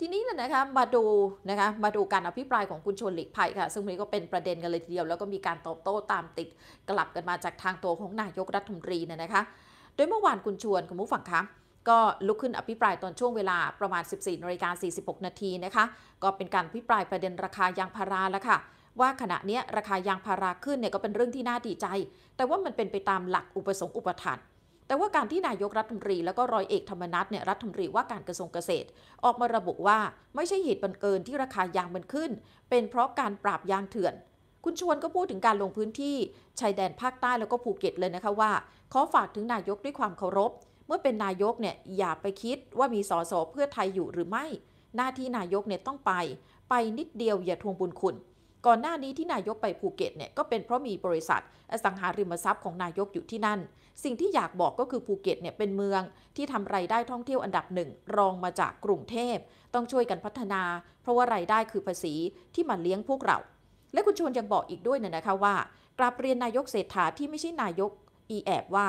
ทีนี้เลยนะคะมาดูนะคะมาดูการอภิปรายของคุณชวนหลีกภัยค่ะ ซึ่งนี้ก็เป็นประเด็นกันเลยทีเดียวแล้วก็มีการตอบโต้ตามติดกลับกันมาจากทางตัวของนายกรัฐมนตรีเนี่ยนะคะโดยเมื่อวานคุณชวนคุณผู้ฟังคะก็ลุกขึ้นอภิปรายตอนช่วงเวลาประมาณ 14นาฬิกา46 นาทีนะคะก็เป็นการอภิปรายประเด็นราคายางพาราแล้วค่ะ ว่าขณะนี้ราคายางพาราขึ้นเนี่ยก็เป็นเรื่องที่น่าดีใจ แต่ว่ามันเป็นไปตามหลักอุปสงค์อุปทานแต่ว่าการที่นายกรัฐมนตรีแล้วก็รอยเอกธรรมนัฐเนี่ยรัฐมนตรีว่าการกระทรวงเกษตร ออกมาระบุว่าไม่ใช่เหตุบังเอิญที่ราคายางมันขึ้น เป็นเพราะการปราบยางเถื่อน คุณชวนก็พูดถึงการลงพื้นที่ชายแดนภาคใต้แล้วก็ภูเก็ตเลยนะคะว่า ขอฝากถึงนายกด้วยความเคารพ เมื่อเป็นนายกเนี่ยอย่าไปคิดว่ามีสสเพื่อไทยอยู่หรือไม่ หน้าที่นายกเนี่ยต้องไป ไปนิดเดียวอย่าทวงบุญคุณก่อนหน้านี้ที่นายกไปภูเก็ตเนี่ยก็เป็นเพราะมีบริษัทอสังหาริมทรัพย์ของนายกอยู่ที่นั่น สิ่งที่อยากบอกก็คือภูเก็ตเนี่ยเป็นเมือง ที่ทำไรายได้ท่องเที่ยวอันดับหนึ่งรองมาจากกรุงเทพต้องช่วยกันพัฒนา เพราะว่ารายได้คือภาษีที่มาเลี้ยงพวกเรา และคุณชวนยังบอกอีกด้วยนะคะว่ากราบเรียนนายกเศรษฐาที่ไม่ใช่นายกอีแอบว่า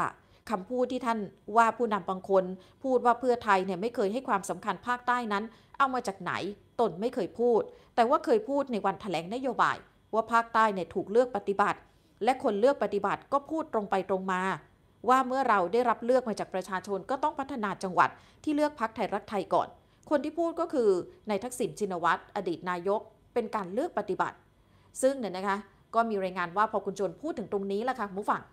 คำพูดที่ท่านว่าผู้นำบางคน พูดว่าเพื่อไทยเนี่ยไม่เคยให้ความสำคัญภาคใต้นั้น เอามาจากไหนตนไม่เคยพูด แต่ว่าเคยพูดในวันถแถลงนโยบาย ว่าภาคใต้เนี่ยถูกเลือกปฏิบัติ และคนเลือกปฏิบัติก็พูดตรงไปตรงมา ว่าเมื่อเราได้รับเลือกมาจากประชาชนก็ต้องพัฒนาจังหวัด ที่เลือกพักไทยรักไทยก่อน คนที่พูดก็คือนายทักษิณชินวัตรอดีตนายก เป็นการเลือกปฏิบัติ ซึ่งเนี่ยนะคะก็มีรายงานว่าพอคุณชนพูดถึงตรงนี้ละค่ะมูฝัง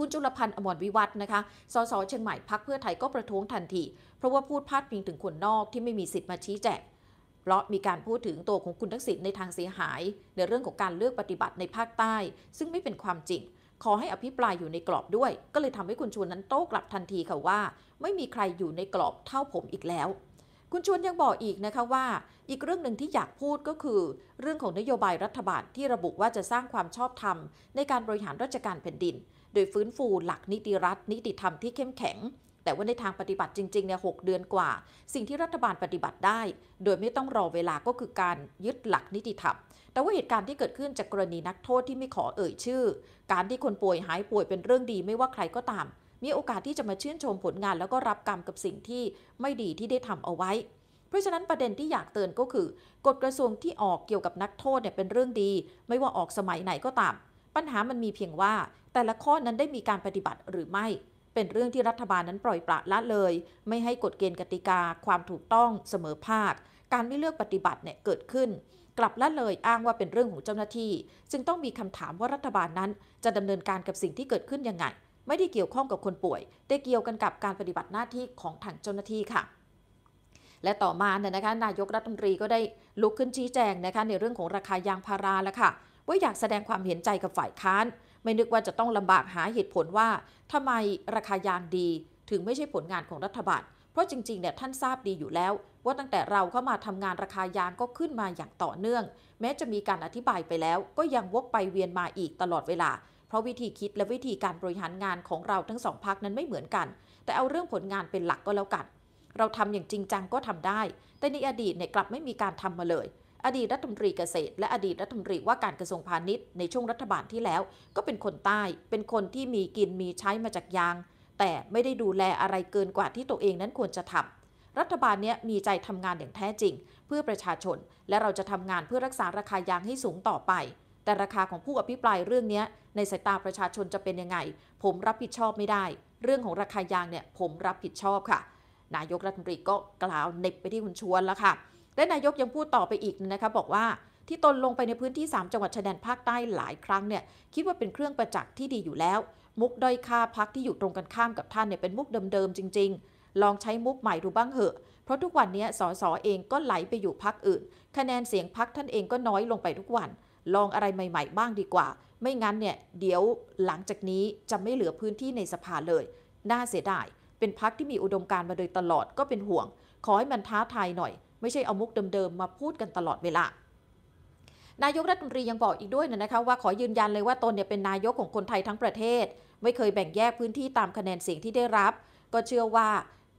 คุณจุลพันธ์อมรวิวัฒนะคะ สสเชียงใหม่พักเพื่อไทยก็ประท้วงทันที เพราะว่าพูดพาดพิงถึงคนนอกที่ไม่มีสิทธิ์มาชี้แจง เพราะมีการพูดถึงตัวของคุณทักษิณในทางเสียหาย ในเรื่องของการเลือกปฏิบัติในภาคใต้ ซึ่งไม่เป็นความจริง ขอให้อภิปรายอยู่ในกรอบด้วย ก็เลยทำให้คุณชวนนั้นโต้กลับทันทีค่ะว่า ไม่มีใครอยู่ในกรอบเท่าผมอีกแล้ว คุณชวนยังบอกอีกนะคะว่า อีกเรื่องหนึ่งที่อยากพูดก็คือ เรื่องของนโยบายรัฐบาลที่ระบุว่าจะสร้างความชอบธรรม ในการบริหารราชการแผ่นดินโดยฟื้นฟูหลักนิติรัฐ นิติธรรมที่เข้มแข็ง แต่ว่าในทางปฏิบัติจริงๆเนี่ยหเดือนกว่า สิ่งที่รัฐบาลปฏิบัติได้ โดยไม่ต้องรอเวลาก็คือการยึดหลักนิติธรรมแต่ว่าเหตุการณ์ที่เกิดขึ้นจากกรณีนักโทษที่ไม่ขอเอ่ยชื่อ การที่คนป่วยหายป่วยเป็นเรื่องดีไม่ว่าใครก็ตาม มีโอกาสที่จะมาชื่นชมผลงานแล้วก็รับกรรมกับสิ่งที่ไม่ดีที่ได้ทำเอาไว้ เพราะฉะนั้นประเด็นที่อยากเตือนก็คือ กฎกระทรวงที่ออกเกี่ยวกับนักโทษเนี่ยเป็นเรื่องดี ไม่ว่าออกสมัยไหนก็ตามปัญหามันมีเพียงว่าแต่ละข้อนั้นได้มีการปฏิบัติหรือไม่ เป็นเรื่องที่รัฐบาลนั้นปล่อยปละละเลย ไม่ให้กฎเกณฑ์กติกา ความถูกต้องเสมอภาค การไม่เลือกปฏิบัติเนี่ยเกิดขึ้น กลับละเลยอ้างว่าเป็นเรื่องของเจ้าหน้าที่จึงต้องมีคำถามว่ารัฐบาลนั้น จะดำเนินการกับสิ่งที่เกิดขึ้นยังไงไม่ได้เกี่ยวข้องกับคนป่วยได้เกี่ยวกันกับ การปฏิบัติหน้าที่ของทางเจ้าหน้าที่ค่ะ และต่อมาเนี่ยนะคะ นายกรัฐมนตรีก็ได้ลุกขึ้นชี้แจงนะคะ ในเรื่องของราคายางพาราแล้วค่ะว่าอยากแสดงความเห็นใจกับฝ่ายค้านไม่นึกว่าจะต้องลำบากหาเหตุผลว่าทำไมราคายางดี ถึงไม่ใช่ผลงานของรัฐบาล เพราะจริงๆเนี่ยท่านทราบดีอยู่แล้ว ว่าตั้งแต่เราเข้ามาทำงานราคายางก็ขึ้นมาอย่างต่อเนื่อง แม้จะมีการอธิบายไปแล้วก็ยังวกไปเวียนมาอีกตลอดเวลา เพราะวิธีคิดและวิธีการบริหารงานของเราทั้งสองพักนั้นไม่เหมือนกัน แต่เอาเรื่องผลงานเป็นหลักก็แล้วกันเราทำอย่างจริงจังก็ทำได้ แต่ในอดีตเนี่ยกลับไม่มีการทำมาเลยอดีตรัฐมนตรีเกษตร และอดีตรัฐมนตรีว่าการกระทรวงพาณิชย์ ในช่วงรัฐบาลที่แล้วก็เป็นคนใต้ เป็นคนที่มีกินมีใช้มาจากยาง แต่ไม่ได้ดูแลอะไรเกินกว่าที่ตัวเองนั้นควรจะทำรัฐบาลเนี้ยมีใจทำงานอย่างแท้จริง เพื่อประชาชนและเราจะทำงานเพื่อรักษาราคายางให้สูงต่อไป แต่ราคาของผู้อภิปรายเรื่องนี้ในสายตาประชาชนจะเป็นยังไง ผมรับผิดชอบไม่ได้ เรื่องของราคายางเนี่ยผมรับผิดชอบค่ะ นายกรัฐมนตรีก็กล่าวเน็บไปที่คุณชวนแล้วค่ะและนายกยังพูดต่อไปอีกนะคะบอกว่าที่ตนลงไปในพื้นที่ 3 จังหวัดชายแดนภาคใต้หลายครั้งเนี่ย คิดว่าเป็นเครื่องประจักษ์ที่ดีอยู่แล้ว มุกด้อยค่าพักที่อยู่ตรงกันข้ามกับท่านเนี่ย เป็นมุกเดิมๆจริง ๆ ลองใช้มุกใหม่ดูบ้างเหอะเพราะทุกวันนี้สสเองก็ไหลไปอยู่พักอื่น คะแนนเสียงพักท่านเองก็น้อยลงไปทุกวัน ลองอะไรใหม่ ๆ บ้างดีกว่า ไม่งั้นเนี่ยเดี๋ยวหลังจากนี้จะไม่เหลือพื้นที่ในสภาเลยน่าเสียดาย เป็นพักที่มีอุดมการณ์มาโดยตลอดก็เป็นห่วงขอให้มันท้าทายหน่อยไม่ใช่เอามุกเดิมๆมาพูดกันตลอดเวลา นายกรัฐมนตรียังบอกอีกด้วยนะคะว่าขอยืนยันเลยว่าตนเนี่ยเป็นนายกของคนไทยทั้งประเทศ ไม่เคยแบ่งแยกพื้นที่ตามคะแนนเสียงที่ได้รับ ก็เชื่อว่า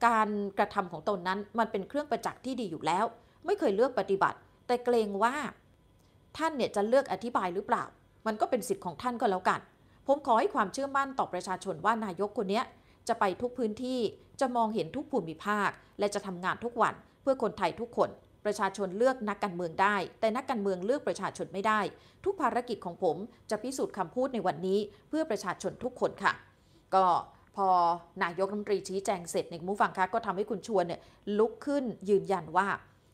การกระทำของตนนั้นมันเป็นเครื่องประจักษ์ที่ดีอยู่แล้ว ไม่เคยเลือกปฏิบัติ แต่เกรงว่า ท่านเนี่ยจะเลือกอธิบายหรือเปล่า มันก็เป็นสิทธิ์ของท่านก็แล้วกัน ผมขอให้ความเชื่อมั่นต่อประชาชนว่านายกคนนี้จะไปทุกพื้นที่จะมองเห็นทุกภูมิภาค และจะทำงานทุกวันเพื่อคนไทยทุกคน ประชาชนเลือกนักการเมืองได้ แต่นักการเมืองเลือกประชาชนไม่ได้ ทุกภารกิจของผมจะพิสูจน์คำพูดในวันนี้ เพื่อประชาชนทุกคนค่ะ ก็พอนายกรัฐมนตรีชี้แจงเสร็จในมุฟังคะก็ทำให้คุณชวนเนี่ยลุกขึ้นยืนยันว่า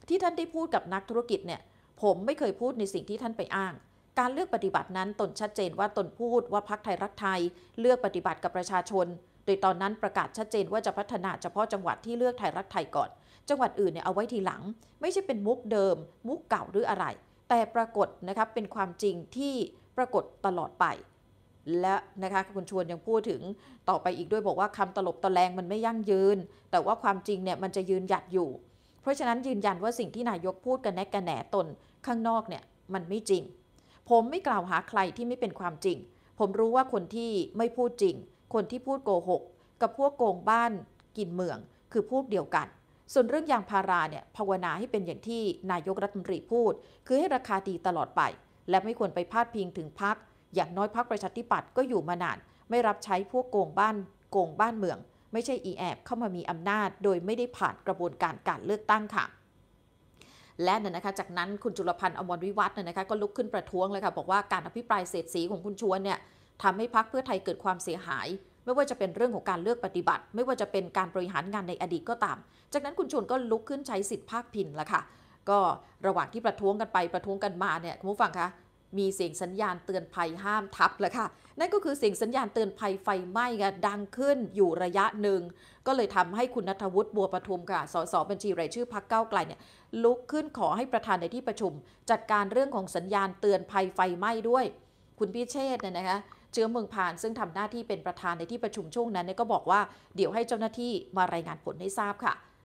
ที่ท่านได้พูดกับนักธุรกิจเนี่ยผมไม่เคยพูดในสิ่งที่ท่านไปอ้าง การเลือกปฏิบัตินั้นตนชัดเจนว่าตนพูดว่าพักไทยรักไทย เลือกปฏิบัติกับประชาชนโดยตอนนั้นประกาศชัดเจนว่าจะพัฒนา เฉพาะจังหวัดที่เลือกไทยรักไทยก่อน จังหวัดอื่นเนี่ยเอาไว้ทีหลัง ไม่ใช่เป็นมุกเดิม มุกเก่าหรืออะไร แต่ปรากฏนะคะเป็นความจริงที่ปรากฏตลอดไป และนะคะคุณชวนยังพูดถึงต่อไปอีกด้วยบอกว่าคำตลบตะแลงมันไม่ยั่งยืน แต่ว่าความจริงเนี่ยมันจะยืนหยัดอยู่ เพราะฉะนั้นยืนยันว่าสิ่งที่นายกพูดกันแนกกันแหนตนข้างนอกเนี่ยมันไม่จริง ผมไม่กล่าวหาใครที่ไม่เป็นความจริง ผมรู้ว่าคนที่ไม่พูดจริงคนที่พูดโกหกกับพวกโกงบ้านกินเมือง คือพวกเดียวกัน ส่วนเรื่องยางพาราเนี่ยภาวนาให้เป็นอย่างที่นายกรัฐมนตรีพูดคือให้ราคาดีตลอดไป และไม่ควรไปพาดพิงถึงพัก อย่างน้อยพักประชาธิปัตย์ก็อยู่มานาน ไม่รับใช้พวกโกงบ้านโกงบ้านเมือง ไม่ใช่อีแอบเข้ามามีอำนาจ โดยไม่ได้ผ่านกระบวนการการเลือกตั้งค่ะ และน่นนะคะจากนั้นคุณจุลพันธ์อมรวิวัฒน์นะคะก็ลุกขึ้นประท้วงเลยค่ะบอกว่าการอภิปรายเศษสีของคุณชวนเนี่ยทำให้พักเพื่อไทยเกิดความเสียหาย ไม่ว่าจะเป็นเรื่องของการเลือกปฏิบัติ ไม่ว่าจะเป็นการบริหารงานในอดีตก็ตาม จากนั้นคุณชวนก็ลุกขึ้นใช้สิทธิภาคพินละค่ะก็ระหว่างที่ประท้วงกันไปประท้วงกันมาเนี่ยคุณผู้ฟังคะ มีเสียงสัญญาณเตือนภัยห้ามทับและค่ะนั่นก็คือเสียงสัญญาณเตือนภัยไฟไหม้กดังขึ้นอยู่ระยะหนึ่งก็เลยทำให้คุณนัทวุฒิบัวประทุมค่ะสสบัญชีรายชื่อพักเก้าไกลเนี่ย ลุกขึ้นขอให้ประธานในที่ประชุม จัดการเรื่องของสัญญาณเตือนภัยไฟไหม้ด้วย คุณพิเชษเนี่ยนะคะเชื้อเมืองพานซึ่งทำหน้าที่เป็นประธานในที่ประชุมช่วงนั้นก็บอกว่า เดี๋ยวให้เจ้าหน้าที่มารายงานผลให้ทราบค่ะ